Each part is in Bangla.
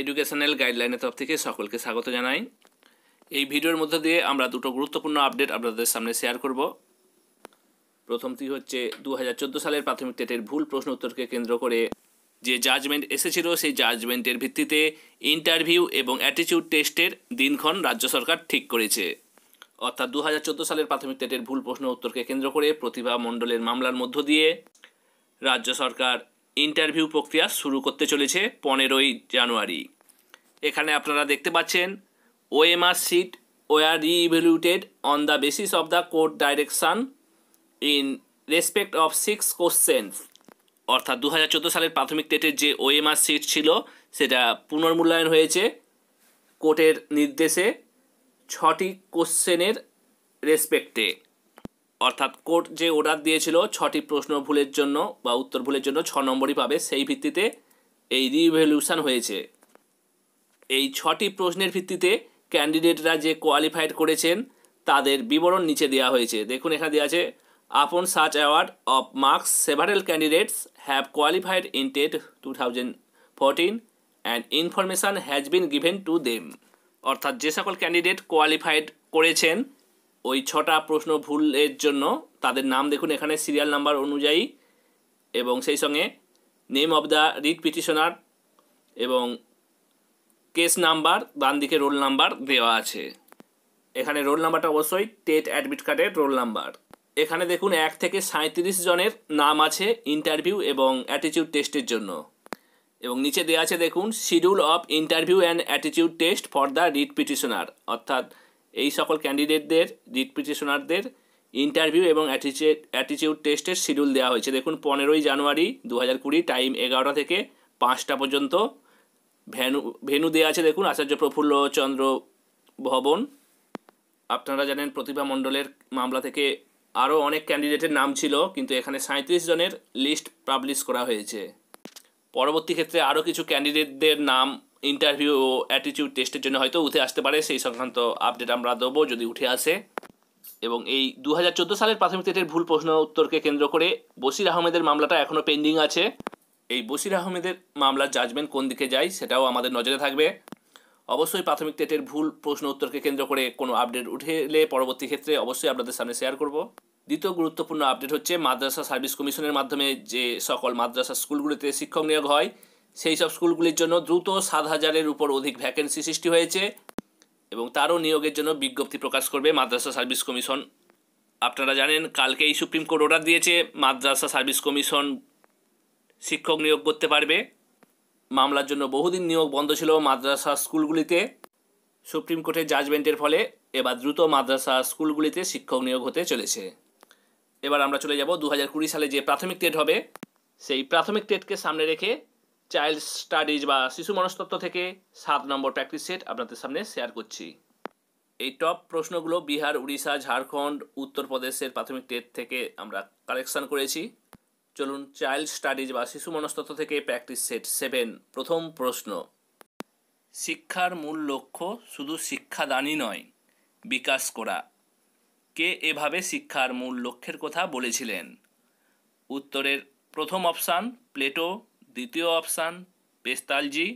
এডুকেশনাল গাইডলাইনের তরফ থেকে সকলকে স্বাগত জানাই এই ভিডিওর মধ্যে দিয়ে আমরা দুটো গুরুত্বপূর্ণ আপডেট আপনাদের সামনে শেয়ার করব প্রথমটি হচ্ছে দু সালের প্রাথমিক টেটের ভুল প্রশ্ন উত্তরকে কেন্দ্র করে যে জাজমেন্ট এসেছিল সেই জাজমেন্টের ভিত্তিতে ইন্টারভিউ এবং অ্যাটিচিউড টেস্টের দিনক্ষণ রাজ্য সরকার ঠিক করেছে অর্থাৎ দু সালের প্রাথমিক টেটের ভুল প্রশ্ন উত্তরকে কেন্দ্র করে প্রতিভা মণ্ডলের মামলার মধ্য দিয়ে রাজ্য সরকার ইন্টারভিউ প্রক্রিয়া শুরু করতে চলেছে পনেরোই জানুয়ারি এখানে আপনারা দেখতে পাচ্ছেন OMR sheet were revaluated on the basis of the court direction in respect of six questions অর্থাৎ দু হাজার চোদ্দো সালের প্রাথমিক টেটের যে ওএমআর সিট ছিল সেটা পুনর্মূল্যায়ন হয়েছে কোর্টের নির্দেশে ছটি কোশ্চেনের রেসপেক্টে অর্থাৎ কোর্ট যে অর্ডার দিয়েছিল ছটি প্রশ্ন ভুলের জন্য বা উত্তর ভুলের জন্য ছ নম্বরই পাবে সেই ভিত্তিতে এই রিভলিউশন হয়েছে এই ছটি প্রশ্নের ভিত্তিতে ক্যান্ডিডেটরা যে কোয়ালিফাইড করেছেন তাদের বিবরণ নিচে দেওয়া হয়েছে দেখুন এখানে দেওয়া আছে upon search award of marks several candidates have qualified in TET two thousand fourteen and information has been given to them অর্থাৎ যে সকল ক্যান্ডিডেট কোয়ালিফাইড করেছেন ওই ছটা প্রশ্ন ভুলের জন্য তাদের নাম দেখুন এখানে সিরিয়াল নাম্বার অনুযায়ী এবং সেই সঙ্গে name of the writ petitioner এবং কেস নাম্বার ডান দিকে রোল নাম্বার দেওয়া আছে এখানে রোল নাম্বারটা অবশ্যই টেট অ্যাডমিট কার্ডের রোল নাম্বার এখানে দেখুন এক থেকে সাঁত্রিশ জনের নাম আছে ইন্টারভিউ এবং অ্যাটিটিউড টেস্টের জন্য এবং নিচে দেওয়া আছে দেখুন schedule of interview and attitude test for the writ petitioner অর্থাৎ এই সকল ক্যান্ডিডেটদের রিট পিটিশনারদের ইন্টারভিউ এবং অ্যাটিচিউড টেস্টের শিডিউল দেওয়া হয়েছে দেখুন পনেরোই জানুয়ারি দু হাজার কুড়ি টাইম এগারোটা থেকে পাঁচটা পর্যন্ত ভেনু ভেনু দেওয়া আছে দেখুন আচার্য প্রফুল্ল চন্দ্র ভবন আপনারা জানেন প্রতিভা মণ্ডলের মামলা থেকে আরও অনেক ক্যান্ডিডেটের নাম ছিল কিন্তু এখানে সাঁত্রিশ জনের লিস্ট পাবলিশ করা হয়েছে পরবর্তী ক্ষেত্রে আরও কিছু ক্যান্ডিডেটদের নাম ইন্টারভিউ ও অ্যাটিটিউড টেস্টের জন্য হয়তো উঠে আসতে পারে সেই সংক্রান্ত আপডেট আমরা দেবো যদি উঠে আসে এবং এই দু সালের প্রাথমিক টেটের ভুল প্রশ্ন উত্তরকে কেন্দ্র করে বসির আহমেদের মামলাটা এখনও পেন্ডিং আছে এই বসির আহমেদের মামলার জাজমেন্ট কোন দিকে যায় সেটাও আমাদের নজরে থাকবে অবশ্যই প্রাথমিক টেটের ভুল প্রশ্ন উত্তরকে কেন্দ্র করে কোনো আপডেট উঠে এলে পরবর্তী ক্ষেত্রে অবশ্যই আপনাদের সামনে শেয়ার করব দ্বিতীয় গুরুত্বপূর্ণ আপডেট হচ্ছে মাদ্রাসা সার্ভিস কমিশনের মাধ্যমে যে সকল মাদ্রাসা স্কুলগুলিতে শিক্ষক নিয়োগ হয় সেই সব স্কুলগুলির জন্য দ্রুত সাত হাজারের উপর অধিক ভ্যাকেন্সি সৃষ্টি হয়েছে এবং তারও নিয়োগের জন্য বিজ্ঞপ্তি প্রকাশ করবে মাদ্রাসা সার্ভিস কমিশন আপনারা জানেন কালকেই সুপ্রিম কোর্ট অর্ডার দিয়েছে মাদ্রাসা সার্ভিস কমিশন শিক্ষক নিয়োগ করতে পারবে মামলার জন্য বহুদিন নিয়োগ বন্ধ ছিল মাদ্রাসা স্কুলগুলিতে সুপ্রিম কোর্টের জাজমেন্টের ফলে এবার দ্রুত মাদ্রাসা স্কুলগুলিতে শিক্ষক নিয়োগ হতে চলেছে এবার আমরা চলে যাব দু সালে যে প্রাথমিক টেট হবে সেই প্রাথমিক টেটকে সামনে রেখে চাইল্ড স্টাডিজ বা শিশু মনস্তত্ব থেকে সাত নম্বর প্র্যাকটিস সেট আপনাদের সামনে শেয়ার করছি এই টপ প্রশ্নগুলো বিহার উড়িষ্যা ঝাড়খণ্ড উত্তরপ্রদেশের প্রাথমিক টেট থেকে আমরা কালেকশন করেছি চলুন চাইল্ড স্টাডিজ বা শিশু মনস্তত্ব থেকে প্র্যাকটিস সেট সেভেন প্রথম প্রশ্ন শিক্ষার মূল লক্ষ্য শুধু শিক্ষাদানই নয় বিকাশ করা কে এভাবে শিক্ষার মূল লক্ষ্যের কথা বলেছিলেন উত্তরের প্রথম অপশান প্লেটো দ্বিতীয় অপশান পেস্তালজি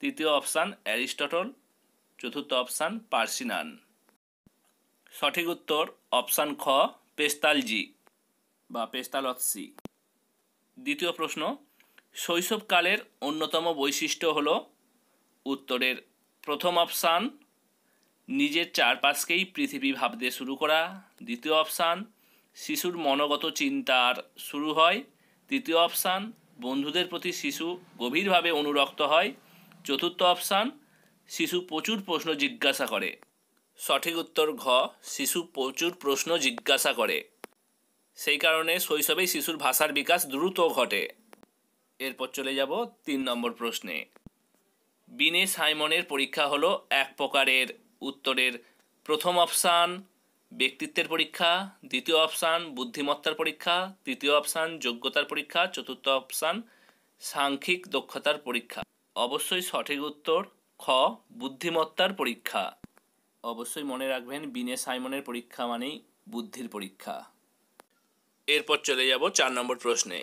তৃতীয় অপশান অ্যারিস্টটল চতুর্থ অপশান পার্সিনান সঠিক উত্তর অপশান খ পেস্তালজি বা পেস্তালৎসি দ্বিতীয় প্রশ্ন শৈশবকালের অন্যতম বৈশিষ্ট্য হল উত্তরের প্রথম অপশান নিজের চারপাশকেই পৃথিবী ভাবতে শুরু করা দ্বিতীয় অপশান শিশুর মনোগত চিন্তার শুরু হয় তৃতীয় অপশান বন্ধুদের প্রতি শিশু গভীরভাবে অনুরক্ত হয় চতুর্থ অপশান শিশু প্রচুর প্রশ্ন জিজ্ঞাসা করে সঠিক উত্তর ঘ শিশু প্রচুর প্রশ্ন জিজ্ঞাসা করে সেই কারণে শৈশবেই শিশুর ভাষার বিকাশ দ্রুত ঘটে এরপর চলে যাব তিন নম্বর প্রশ্নে বিনে সাইমনের পরীক্ষা হলো এক প্রকারের উত্তরের প্রথম অপশান ব্যক্তিত্বের পরীক্ষা দ্বিতীয় অপশান বুদ্ধিমত্তার পরীক্ষা তৃতীয় অপশান যোগ্যতার পরীক্ষা চতুর্থ অপশান সাংখ্যিক দক্ষতার পরীক্ষা অবশ্যই সঠিক উত্তর খ বুদ্ধিমত্তার পরীক্ষা অবশ্যই মনে রাখবেন বিনে সাইমনের পরীক্ষা মানেই বুদ্ধির পরীক্ষা এরপর চলে যাব চার নম্বর প্রশ্নে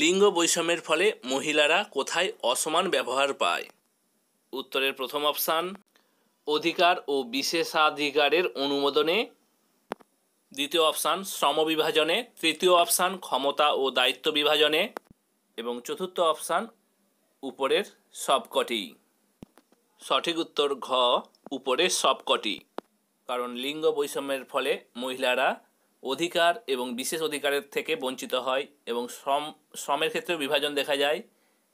লিঙ্গ বৈষম্যের ফলে মহিলারা কোথায় অসমান ব্যবহার পায় উত্তরের প্রথম অপশান অধিকার ও বিশেষাধিকারের অনুমোদনে দ্বিতীয় অপশান শ্রম বিভাজনে তৃতীয় অপশান ক্ষমতা ও দায়িত্ব বিভাজনে এবং চতুর্থ অপশান উপরের সবকটি সঠিক উত্তর ঘ উপরের সবকটি কারণ লিঙ্গ বৈষম্যের ফলে মহিলারা অধিকার এবং বিশেষ অধিকারের থেকে বঞ্চিত হয় এবং শ্রম শ্রমের ক্ষেত্রেও বিভাজন দেখা যায়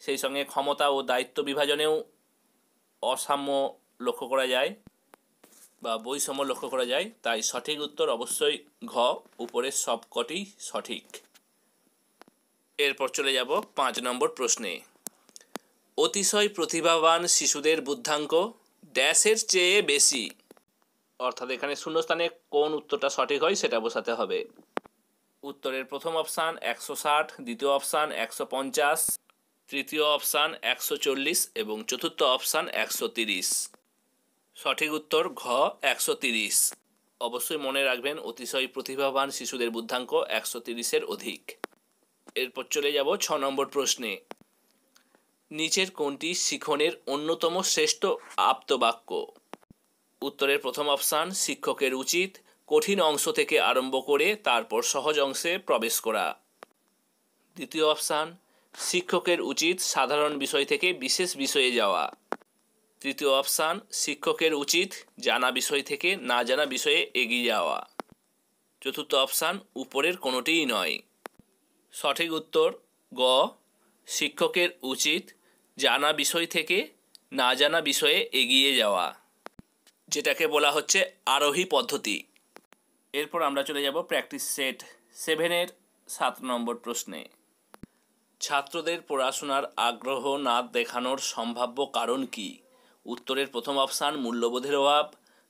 সেই সঙ্গে ক্ষমতা ও দায়িত্ব বিভাজনেও অসাম্য লক্ষ্য করা যায় বা বৈষম্য লক্ষ্য করা যায় তাই সঠিক উত্তর অবশ্যই ঘ উপরের সবকটি সঠিক এরপর চলে যাব পাঁচ নম্বর প্রশ্নে অতিশয় প্রতিভাবান শিশুদের বুদ্ধাঙ্ক ড্যাশের চেয়ে বেশি অর্থাৎ এখানে শূন্যস্থানে কোন উত্তরটা সঠিক হয় সেটা বোঝাতে হবে উত্তরের প্রথম অপশান একশো ষাট দ্বিতীয় অপশান একশো পঞ্চাশ তৃতীয় অপশান একশো চল্লিশ এবং চতুর্থ অপশান একশো তিরিশ সঠিক উত্তর ঘ একশো তিরিশ অবশ্যই মনে রাখবেন অতিশয় প্রতিভাবান শিশুদের বুদ্ধাঙ্ক একশো তিরিশের অধিক এরপর চলে যাব ছ নম্বর প্রশ্নে নিচের কোনটি শিখনের অন্যতম শ্রেষ্ঠ আপ্তবাক্য উত্তরের প্রথম অপশান শিক্ষকের উচিত কঠিন অংশ থেকে আরম্ভ করে তারপর সহজ অংশে প্রবেশ করা দ্বিতীয় অপশান শিক্ষকের উচিত সাধারণ বিষয় থেকে বিশেষ বিষয়ে যাওয়া তৃতীয় অপশান শিক্ষকের উচিত জানা বিষয় থেকে না জানা বিষয়ে এগিয়ে যাওয়া চতুর্থ অপশান উপরের কোনোটিই নয় সঠিক উত্তর গ শিক্ষকের উচিত জানা বিষয় থেকে না জানা বিষয়ে এগিয়ে যাওয়া যেটাকে বলা হচ্ছে আরোহী পদ্ধতি এরপর আমরা চলে যাব প্র্যাকটিস সেট সেভেনের সাত নম্বর প্রশ্নে ছাত্রদের পড়াশোনার আগ্রহ না দেখানোর সম্ভাব্য কারণ কী উত্তরের প্রথম অপশান মূল্যবোধের অভাব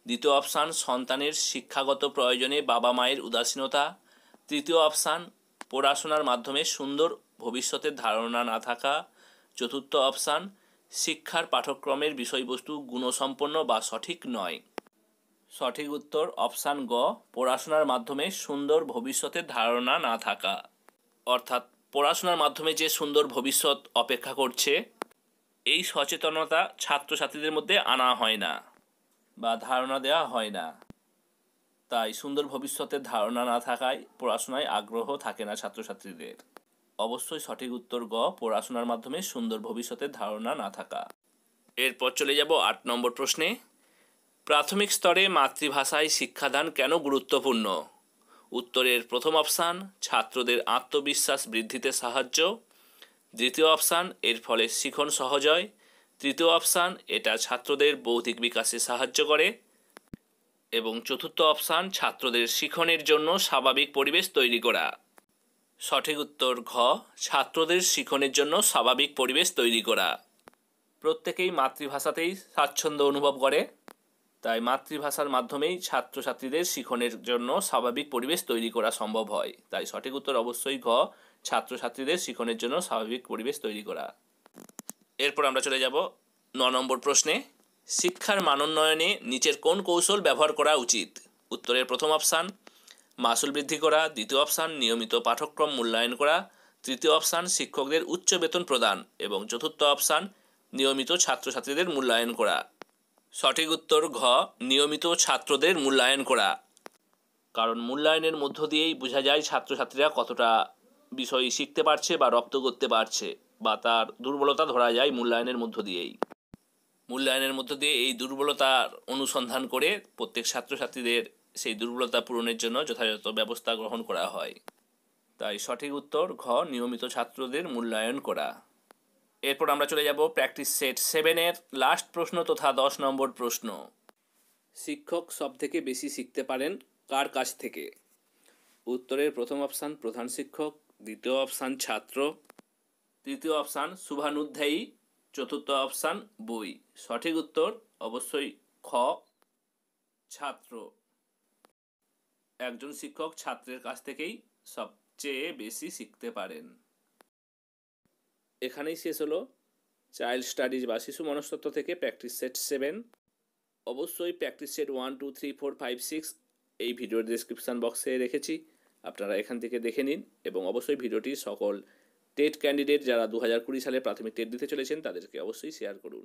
দ্বিতীয় অপশান সন্তানের শিক্ষাগত প্রয়োজনে বাবা মায়ের উদাসীনতা তৃতীয় অপশান পড়াশোনার মাধ্যমে সুন্দর ভবিষ্যতের ধারণা না থাকা চতুর্থ অপশান শিক্ষার পাঠ্যক্রমের বিষয়বস্তু গুণসম্পন্ন বা সঠিক নয় সঠিক উত্তর অপশান গ পড়াশোনার মাধ্যমে সুন্দর ভবিষ্যতের ধারণা না থাকা অর্থাৎ পড়াশোনার মাধ্যমে যে সুন্দর ভবিষ্যৎ অপেক্ষা করছে এই সচেতনতা ছাত্রছাত্রীদের মধ্যে আনা হয় না বা ধারণা দেওয়া হয় না তাই সুন্দর ভবিষ্যতের ধারণা না থাকায় পড়াশোনায় আগ্রহ থাকে না ছাত্রছাত্রীদের অবশ্যই সঠিক উত্তর গ পড়াশোনার মাধ্যমে সুন্দর ভবিষ্যতের ধারণা না থাকা এরপর চলে যাব আট নম্বর প্রশ্নে প্রাথমিক স্তরে মাতৃভাষায় শিক্ষাদান কেন গুরুত্বপূর্ণ উত্তরের প্রথম অপশান ছাত্রদের আত্মবিশ্বাস বৃদ্ধিতে সাহায্য দ্বিতীয় অপশান এর ফলে শিখন সহজ হয় তৃতীয় অপশান এটা ছাত্রদের বৌদ্ধিক বিকাশে সাহায্য করে এবং চতুর্থ অপশান ছাত্রদের শিখনের জন্য স্বাভাবিক পরিবেশ তৈরি করা সঠিক উত্তর ঘ ছাত্রদের শিখনের জন্য স্বাভাবিক পরিবেশ তৈরি করা প্রত্যেকেই মাতৃভাষাতেই স্বাচ্ছন্দ্য অনুভব করে তাই মাতৃভাষার মাধ্যমেই ছাত্রছাত্রীদের শিখনের জন্য স্বাভাবিক পরিবেশ তৈরি করা সম্ভব হয় তাই সঠিক উত্তর অবশ্যই ঘ ছাত্রছাত্রীদের শিখনের জন্য স্বাভাবিক পরিবেশ তৈরি করা এরপর আমরা চলে যাব ন নম্বর প্রশ্নে শিক্ষার মানোন্নয়নে নিচের কোন কৌশল ব্যবহার করা উচিত উত্তরের প্রথম অপশান মাসুল বৃদ্ধি করা দ্বিতীয় অপশান নিয়মিত পাঠক্রম মূল্যায়ন করা তৃতীয় অপশান শিক্ষকদের উচ্চ বেতন প্রদান এবং চতুর্থ অপশান নিয়মিত ছাত্রছাত্রীদের মূল্যায়ন করা সঠিক উত্তর ঘ নিয়মিত ছাত্রদের মূল্যায়ন করা কারণ মূল্যায়নের মধ্য দিয়েই বোঝা যায় ছাত্রছাত্রীরা কতটা বিষয় শিখতে পারছে বা রপ্ত করতে পারছে বা তার দুর্বলতা ধরা যায় মূল্যায়নের মধ্য দিয়েই মূল্যায়নের মধ্য দিয়ে এই দুর্বলতার অনুসন্ধান করে প্রত্যেক ছাত্রছাত্রীদের সেই দুর্বলতা পূরণের জন্য যথাযথ ব্যবস্থা গ্রহণ করা হয় তাই সঠিক উত্তর ঘ নিয়মিত ছাত্রদের মূল্যায়ন করা এরপর আমরা চলে যাব প্র্যাকটিস সেট সেভেনের লাস্ট প্রশ্ন তথা দশ নম্বর প্রশ্ন শিক্ষক সব থেকে বেশি শিখতে পারেন কার কাছ থেকে উত্তরের প্রথম অপশান প্রধান শিক্ষক দ্বিতীয় অপশান ছাত্র তৃতীয় অপশান শুভানুধ্যায়ী চতুর্থ অপশান বই সঠিক উত্তর অবশ্যই খ ছাত্র একজন শিক্ষক ছাত্রের কাছ থেকেই সবচেয়ে বেশি শিখতে পারেন এখানেই শেষ হলো চাইল্ড স্টাডিজ বা শিশু মনস্তত্ব থেকে প্র্যাকটিস সেট সেভেন অবশ্যই practice set one two three four five six এই ভিডিওর ডিসক্রিপশান বক্সে রেখেছি আপনারা এখান থেকে দেখে নিন এবং অবশ্যই ভিডিওটি সকল টেট ক্যান্ডিডেট যারা দু হাজার কুড়ি সালে প্রাথমিক টেট দিতে চলেছেন তাদেরকে অবশ্যই শেয়ার করুন